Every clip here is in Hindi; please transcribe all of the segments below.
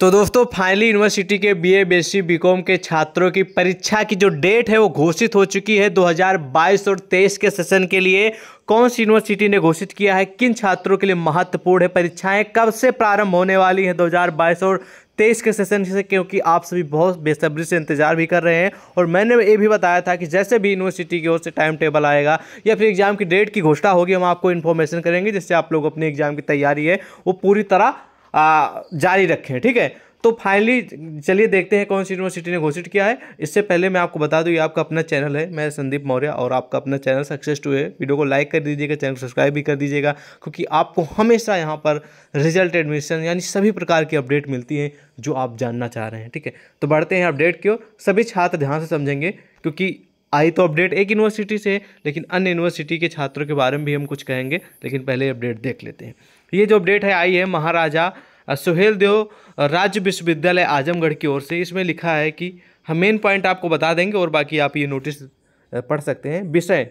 तो दोस्तों फाइनली यूनिवर्सिटी के बीए बीएससी बीकॉम के छात्रों की परीक्षा की जो डेट है वो घोषित हो चुकी है 2022 और 23 के सेशन के लिए कौन सी यूनिवर्सिटी ने घोषित किया है किन छात्रों के लिए महत्वपूर्ण है परीक्षाएं कब से प्रारंभ होने वाली हैं 2022 और तेईस के सेशन से क्योंकि आप सभी बहुत बेसब्री से इंतजार भी कर रहे हैं और मैंने ये भी बताया था कि जैसे भी यूनिवर्सिटी की ओर से टाइम टेबल आएगा या फिर एग्ज़ाम की डेट की घोषणा होगी हम आपको इन्फॉर्मेशन करेंगे जिससे आप लोग अपनी एग्ज़ाम की तैयारी है वो पूरी तरह आ, जारी रखें ठीक है तो फाइनली चलिए देखते हैं कौन सी यूनिवर्सिटी ने घोषित किया है इससे पहले मैं आपको बता दूं ये आपका अपना चैनल है मैं संदीप मौर्य और आपका अपना चैनल सक्सेस टू है वीडियो को लाइक कर दीजिएगा चैनल को सब्सक्राइब भी कर दीजिएगा क्योंकि आपको हमेशा यहाँ पर रिजल्ट एडमिशन यानी सभी प्रकार की अपडेट मिलती हैं जो आप जानना चाह रहे हैं ठीक है तो बढ़ते हैं अपडेट की ओर सभी छात्र ध्यान से समझेंगे क्योंकि आई तो अपडेट एक यूनिवर्सिटी से है लेकिन अन्य यूनिवर्सिटी के छात्रों के बारे में भी हम कुछ कहेंगे लेकिन पहले अपडेट देख लेते हैं ये जो अपडेट है आई है महाराजा सुहेल देव राज्य विश्वविद्यालय आजमगढ़ की ओर से इसमें लिखा है कि हम मेन पॉइंट आपको बता देंगे और बाकी आप ये नोटिस पढ़ सकते हैं विषय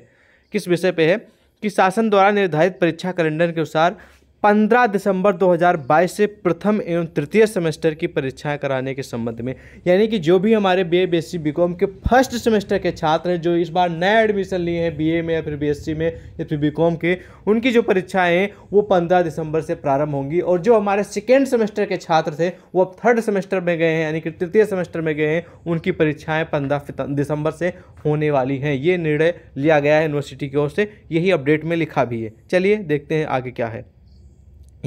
किस विषय पे है कि शासन द्वारा निर्धारित परीक्षा कैलेंडर के अनुसार 15 दिसंबर 2022 से प्रथम एवं तृतीय सेमेस्टर की परीक्षाएं कराने के संबंध में यानी कि जो भी हमारे बी ए बी एस के फर्स्ट सेमेस्टर के छात्र हैं जो इस बार नया एडमिशन लिए हैं बीए में या फिर बीएससी में या फिर बीकॉम के उनकी जो परीक्षाएं हैं वो पंद्रह दिसंबर से प्रारंभ होंगी और जो हमारे सेकेंड सेमेस्टर के छात्र थे वो अब थर्ड सेमेस्टर में गए हैं यानी कि तृतीय सेमेस्टर में गए हैं उनकी परीक्षाएँ पंद्रह दिसंबर से होने वाली हैं ये निर्णय लिया गया है यूनिवर्सिटी की ओर से यही अपडेट में लिखा भी है चलिए देखते हैं आगे क्या है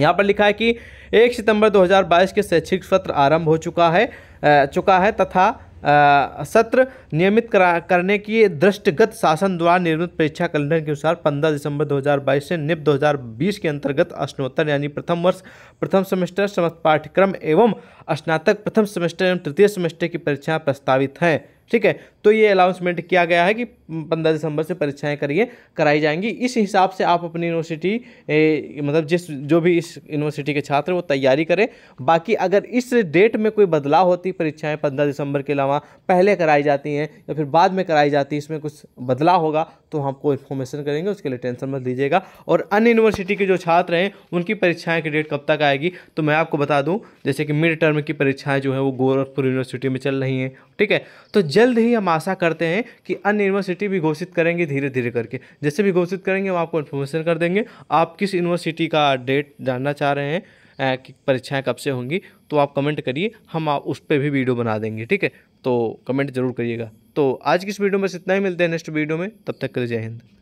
यहाँ पर लिखा है कि एक सितंबर 2022 के शैक्षिक सत्र आरंभ हो चुका है चुका है तथा आ, सत्र नियमित करा करने की दृष्टिगत शासन द्वारा निर्मित परीक्षा कैलेंडर के अनुसार 15 दिसंबर 2022 से निप 2020 के अंतर्गत स्नोत्तर यानी प्रथम वर्ष प्रथम सेमेस्टर समस्त पाठ्यक्रम एवं स्नातक प्रथम सेमेस्टर एवं तृतीय सेमेस्टर की परीक्षाएँ प्रस्तावित हैं ठीक है तो ये अनाउंसमेंट किया गया है कि पंद्रह दिसंबर से परीक्षाएं करिए कराई जाएंगी इस हिसाब से आप अपनी यूनिवर्सिटी मतलब जिस जो भी इस यूनिवर्सिटी के छात्र वो तैयारी करें बाकी अगर इस डेट में कोई बदलाव होती परीक्षाएं पंद्रह दिसंबर के अलावा पहले कराई जाती हैं या फिर बाद में कराई जाती है इसमें कुछ बदलाव होगा तो हम आपको इन्फॉर्मेशन करेंगे उसके लिए टेंशन मत लीजिएगा और अन्य यूनिवर्सिटी के जो छात्र हैं उनकी परीक्षाएँ की डेट कब तक आएगी तो मैं आपको बता दूँ जैसे कि मिड टर्म की परीक्षाएँ जो है वो गोरखपुर यूनिवर्सिटी में चल रही हैं ठीक है तो जल्द ही हम आशा करते हैं कि अन्य यूनिवर्सिटी भी घोषित करेंगे धीरे धीरे करके जैसे भी घोषित करेंगे हम आपको इन्फॉर्मेशन कर देंगे आप किस यूनिवर्सिटी का डेट जानना चाह रहे हैं कि परीक्षाएं कब से होंगी तो आप कमेंट करिए हम आप उस पर भी वीडियो बना देंगे ठीक है तो कमेंट जरूर करिएगा तो आज की इस वीडियो में इतना ही मिलते हैं नेक्स्ट वीडियो में तब तक के लिए जय हिंद